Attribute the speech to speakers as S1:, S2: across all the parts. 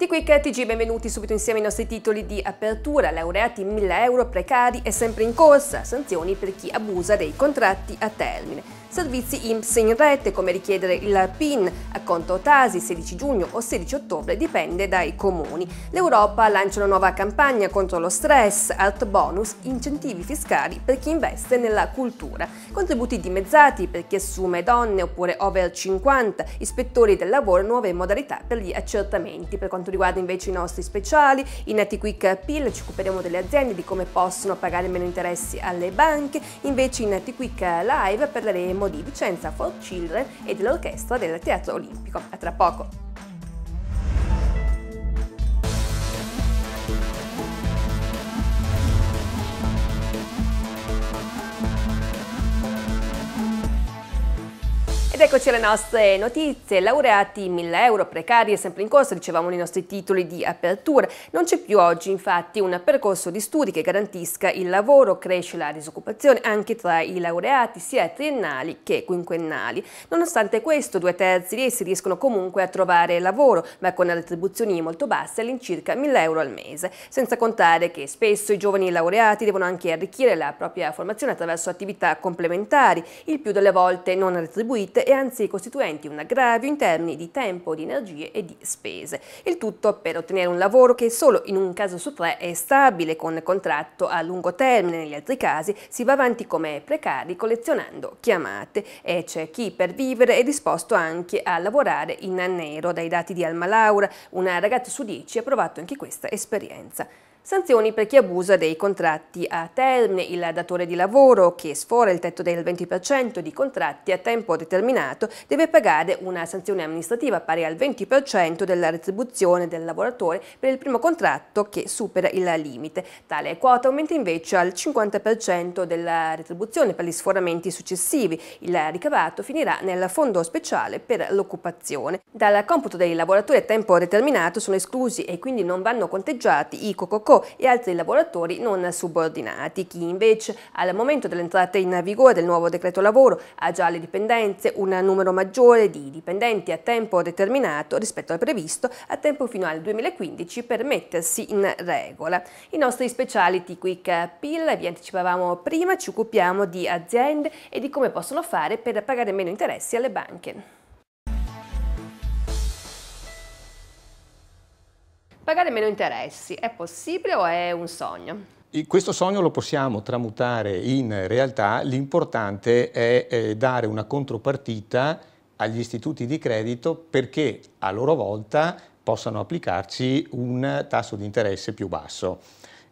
S1: Di qui che TG benvenuti subito insieme ai nostri titoli di apertura, laureati 1000 euro precari e sempre in corsa, sanzioni per chi abusa dei contratti a termine servizi IMSS in rete come richiedere il PIN a conto Tasi 16 giugno o 16 ottobre dipende dai comuni. L'Europa lancia una nuova campagna contro lo stress, art bonus, incentivi fiscali per chi investe nella cultura, contributi dimezzati per chi assume donne oppure over 50, ispettori del lavoro, nuove modalità per gli accertamenti. Per quanto riguarda invece i nostri speciali, in AtiQuick Pill ci occuperemo delle aziende di come possono pagare meno interessi alle banche, invece in AtiQuick Live parleremo di Vicenza for Children e dell'orchestra del Teatro Olimpico. A tra poco! Ed eccoci alle nostre notizie. Laureati 1000 euro, precari e sempre in corso, dicevamo nei nostri titoli di apertura. Non c'è più oggi infatti un percorso di studi che garantisca il lavoro, cresce la disoccupazione anche tra i laureati sia triennali che quinquennali. Nonostante questo due terzi di essi riescono comunque a trovare lavoro, ma con retribuzioni molto basse all'incirca 1000 euro al mese. Senza contare che spesso i giovani laureati devono anche arricchire la propria formazione attraverso attività complementari, il più delle volte non retribuite e anzi costituenti un aggravio in termini di tempo, di energie e di spese. Il tutto per ottenere un lavoro che solo in un caso su tre è stabile con contratto a lungo termine, negli altri casi si va avanti come precari collezionando chiamate e c'è chi per vivere è disposto anche a lavorare in nero. Dai dati di Alma Laura, una ragazza su dieci ha provato anche questa esperienza sanzioni per chi abusa dei contratti a termine, il datore di lavoro che sfora il tetto del 20% di contratti a tempo determinato deve pagare una sanzione amministrativa pari al 20% della retribuzione del lavoratore per il primo contratto che supera il limite. Tale quota aumenta invece al 50% della retribuzione per gli sforamenti successivi. Il ricavato finirà nel fondo speciale per l'occupazione. Dal computo dei lavoratori a tempo determinato sono esclusi e quindi non vanno conteggiati i cococò e altri lavoratori non subordinati. Chi invece al momento dell'entrata in vigore del nuovo decreto lavoro ha già le dipendenze un numero maggiore di dipendenti a tempo determinato rispetto al previsto a tempo fino al 2015 per mettersi in regola. I nostri speciali T-Quick Pill, vi anticipavamo prima, ci occupiamo di aziende e di come possono fare per pagare meno interessi alle banche. pagare meno interessi. È possibile o è un sogno?
S2: Questo sogno lo possiamo tramutare in realtà, l'importante è eh, dare una contropartita agli istituti di credito perché a loro volta possano applicarci un tasso di interesse più basso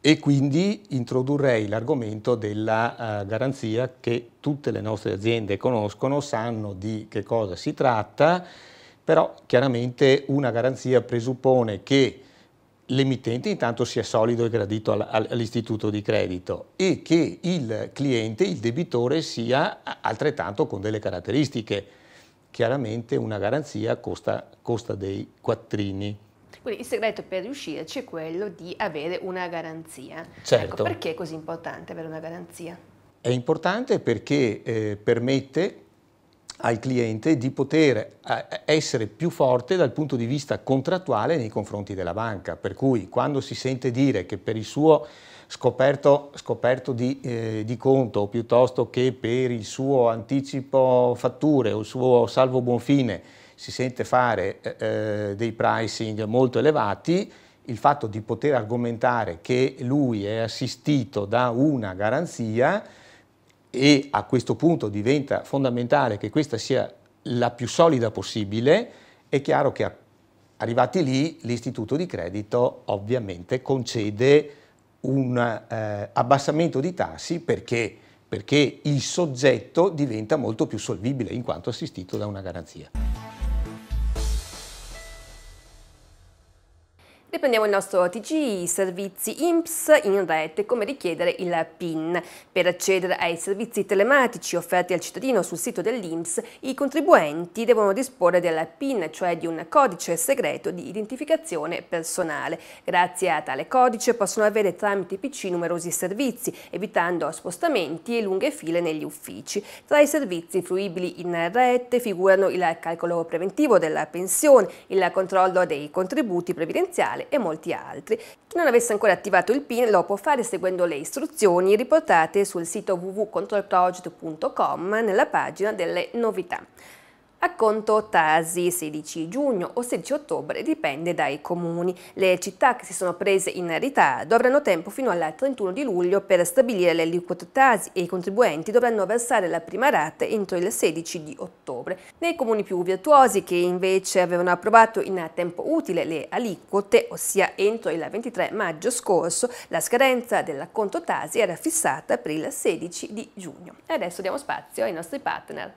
S2: e quindi introdurrei l'argomento della uh, garanzia che tutte le nostre aziende conoscono, sanno di che cosa si tratta, però chiaramente una garanzia presuppone che l'emittente intanto sia solido e gradito all'istituto di credito e che il cliente, il debitore, sia altrettanto con delle caratteristiche. Chiaramente una garanzia costa, costa dei quattrini.
S1: Quindi il segreto per riuscirci è quello di avere una garanzia. Ecco, certo. Ecco, perché è così importante avere una garanzia?
S2: È importante perché eh, permette al cliente di poter eh, essere più forte dal punto di vista contrattuale nei confronti della banca, per cui quando si sente dire che per il suo scoperto, scoperto di, eh, di, conto piuttosto che per il suo anticipo fatture o il suo salvo buon fine si sente fare eh, eh dei pricing molto elevati, il fatto di poter argomentare che lui è assistito da una garanzia e a questo punto diventa fondamentale che questa sia la più solida possibile, è chiaro che arrivati lì l'istituto di credito ovviamente concede un eh, abbassamento di tassi perché, perché il soggetto diventa molto più solvibile in quanto assistito da una garanzia.
S1: Riprendiamo il nostro TG, servizi IMSS in rete, come richiedere il PIN. Per accedere ai servizi telematici offerti al cittadino sul sito dell'IMSS, i contribuenti devono disporre del PIN, cioè di un codice segreto di identificazione personale. Grazie a tale codice possono avere tramite PC numerosi servizi, evitando spostamenti e lunghe file negli uffici. Tra i servizi fruibili in rete figurano il calcolo preventivo della pensione, il controllo dei contributi previdenziali, Nazionale e molti altri. Chi non avesse ancora attivato il PIN lo può fare seguendo le istruzioni riportate sul sito www.controlproject.com nella pagina delle novità. Acconto Tasi, 16 giugno o 16 ottobre, dipende dai comuni. Le città che si sono prese in ritardo avranno tempo fino al 31 di luglio per stabilire le aliquote Tasi e i contribuenti dovranno versare la prima rata entro il 16 di ottobre. Nei comuni più virtuosi, che invece avevano approvato in tempo utile le aliquote, ossia entro il 23 maggio scorso, la scadenza dell'acconto Tasi era fissata per il 16 di giugno. E adesso diamo spazio ai nostri partner.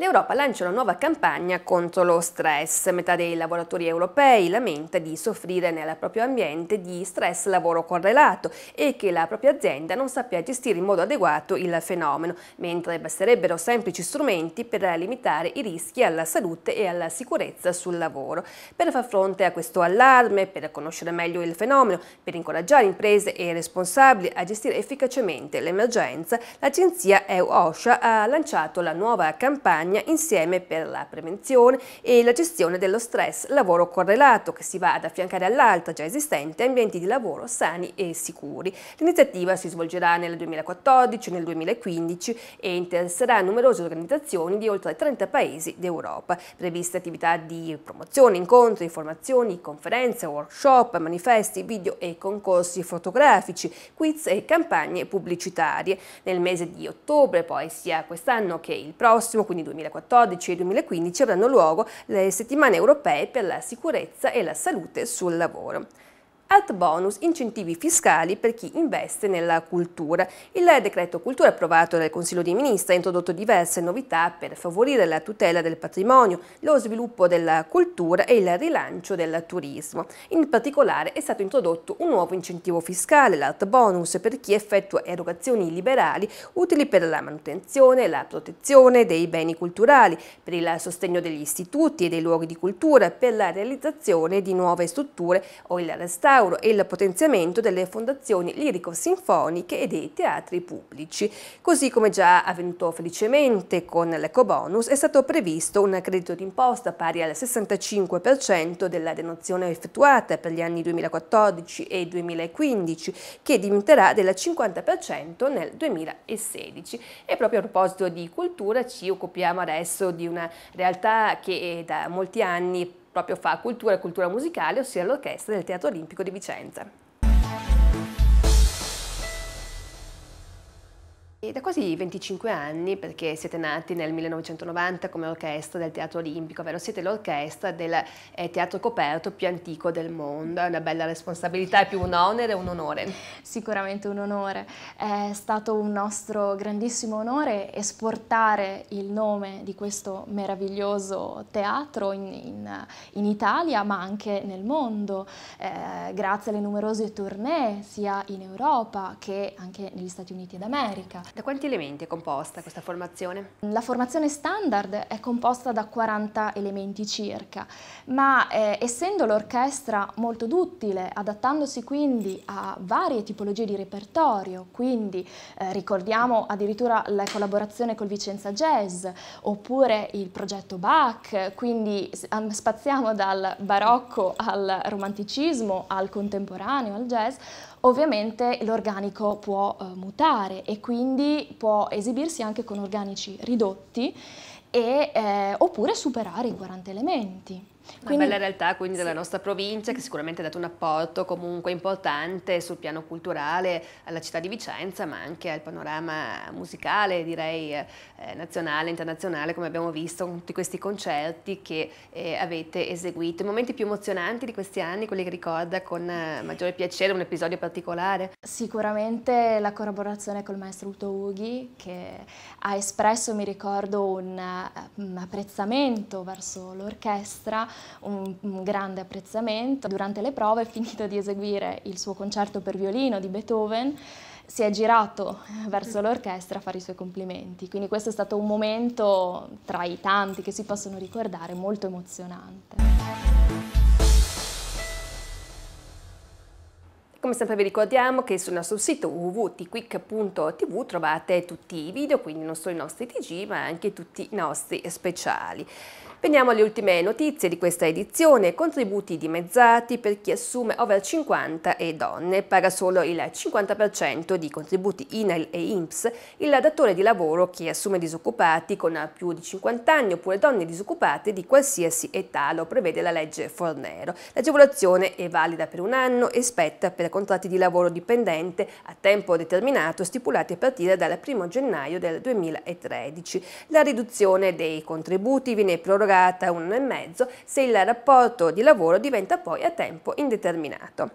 S1: l'Europa lancia una nuova campagna contro lo stress. Metà dei lavoratori europei lamenta di soffrire nel proprio ambiente di stress lavoro correlato e che la propria azienda non sappia gestire in modo adeguato il fenomeno, mentre basterebbero semplici strumenti per limitare i rischi alla salute e alla sicurezza sul lavoro. Per far fronte a questo allarme, per conoscere meglio il fenomeno, per incoraggiare imprese e responsabili a gestire efficacemente l'emergenza, l'agenzia EU-OSHA ha lanciato la nuova campagna campagna insieme per la prevenzione e la gestione dello stress lavoro correlato che si va ad affiancare all'altra già esistente ambienti di lavoro sani e sicuri. L'iniziativa si svolgerà nel 2014 e nel 2015 e interesserà numerose organizzazioni di oltre 30 paesi d'Europa. Previste attività di promozione, incontri, formazioni, conferenze, workshop, manifesti, video e concorsi fotografici, quiz e campagne pubblicitarie. Nel mese di ottobre poi sia quest'anno che il prossimo, quindi 2015, 2014 e 2015 avranno luogo le settimane europee per la sicurezza e la salute sul lavoro. Art bonus, incentivi fiscali per chi investe nella cultura. Il decreto cultura approvato dal Consiglio dei Ministri ha introdotto diverse novità per favorire la tutela del patrimonio, lo sviluppo della cultura e il rilancio del turismo. In particolare è stato introdotto un nuovo incentivo fiscale, l'art bonus, per chi effettua erogazioni liberali utili per la manutenzione e la protezione dei beni culturali, per il sostegno degli istituti e dei luoghi di cultura, per la realizzazione di nuove strutture o il restauro euro e il potenziamento delle fondazioni lirico-sinfoniche e dei teatri pubblici. Così come già avvenuto felicemente con l'ecobonus, è stato previsto un credito d'imposta pari al 65% della denozione effettuata per gli anni 2014 e 2015, che diventerà del 50% nel 2016. E proprio a proposito di cultura, ci occupiamo adesso di una realtà che da molti anni proprio fa cultura e cultura musicale, ossia l'orchestra del Teatro Olimpico di Vicenza. E da quasi 25 anni, perché siete nati nel 1990 come orchestra del Teatro Olimpico, ovvero siete l'orchestra del eh,
S3: teatro coperto più antico del mondo, è una bella responsabilità, è più un onere e un onore. Sicuramente un onore, è stato un nostro grandissimo onore esportare il nome di questo meraviglioso teatro in, in, in Italia ma anche nel mondo, eh, grazie alle numerose tournée sia in Europa che anche negli Stati Uniti d'America. Da quanti elementi è composta questa formazione? La formazione standard è composta da 40 elementi circa, ma eh, essendo l'orchestra molto duttile, adattandosi quindi a varie tipologie di repertorio, quindi eh, ricordiamo addirittura la collaborazione col Vicenza Jazz, oppure il progetto Bach, quindi spaziamo dal barocco al romanticismo, al contemporaneo, al jazz, Ovviamente l'organico può eh, mutare e quindi può esibirsi anche con organici ridotti e, eh, oppure superare i 40 elementi. Quindi, una bella
S1: realtà quindi sì. della nostra provincia che sicuramente ha dato un apporto comunque importante sul piano culturale alla città di Vicenza ma anche al panorama musicale direi eh, nazionale, internazionale come abbiamo visto con tutti questi concerti che eh, avete eseguito. I momenti più emozionanti di questi anni, quelli che ricorda con eh, maggiore piacere, un episodio particolare?
S3: Sicuramente la collaborazione col maestro Uto Ughi che ha espresso mi ricordo un, eh, un apprezzamento verso l'orchestra un, un grande apprezzamento. Durante le prove, finito di eseguire il suo concerto per violino di Beethoven, si è girato eh, verso l'orchestra a fare i suoi complimenti. Quindi questo è stato un momento tra i tanti che si possono ricordare molto emozionante. Come sempre vi ricordiamo che
S1: sul nostro sito www.tquick.tv trovate tutti i video, quindi non solo i nostri TG ma anche tutti i nostri speciali. Veniamo alle ultime notizie di questa edizione. Contributi dimezzati per chi assume over 50 e donne. Paga solo il 50% di contributi INEL e INPS il datore di lavoro che assume disoccupati con più di 50 anni oppure donne disoccupate di qualsiasi età, lo prevede la legge Fornero. L'agevolazione è valida per un anno e spetta per contratti di lavoro dipendente a tempo determinato stipulati a partire dal 1 gennaio del 2013. La riduzione dei contributi viene prorogata un anno e mezzo se il rapporto di lavoro diventa poi a tempo indeterminato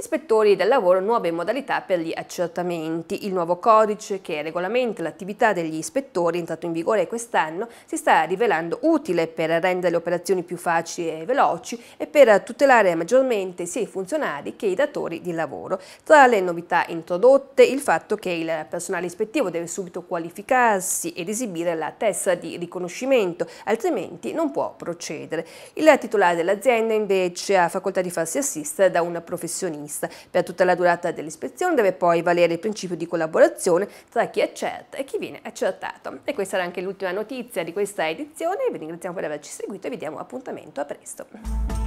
S1: ispettori del lavoro nuove modalità per gli accertamenti. Il nuovo codice che regolamenta l'attività degli ispettori, entrato in vigore quest'anno, si sta rivelando utile per rendere le operazioni più facili e veloci e per tutelare maggiormente sia i funzionari che i datori di lavoro. Tra le novità introdotte il fatto che il personale ispettivo deve subito qualificarsi ed esibire la testa di riconoscimento, altrimenti non può procedere. Il titolare dell'azienda invece ha facoltà di farsi assistere da un professionista ANIS. Per tutta la durata dell'ispezione deve poi valere il principio di collaborazione tra chi accerta e chi viene accertato. E questa era anche l'ultima notizia di questa edizione, vi ringraziamo per averci seguito e vi diamo appuntamento a presto.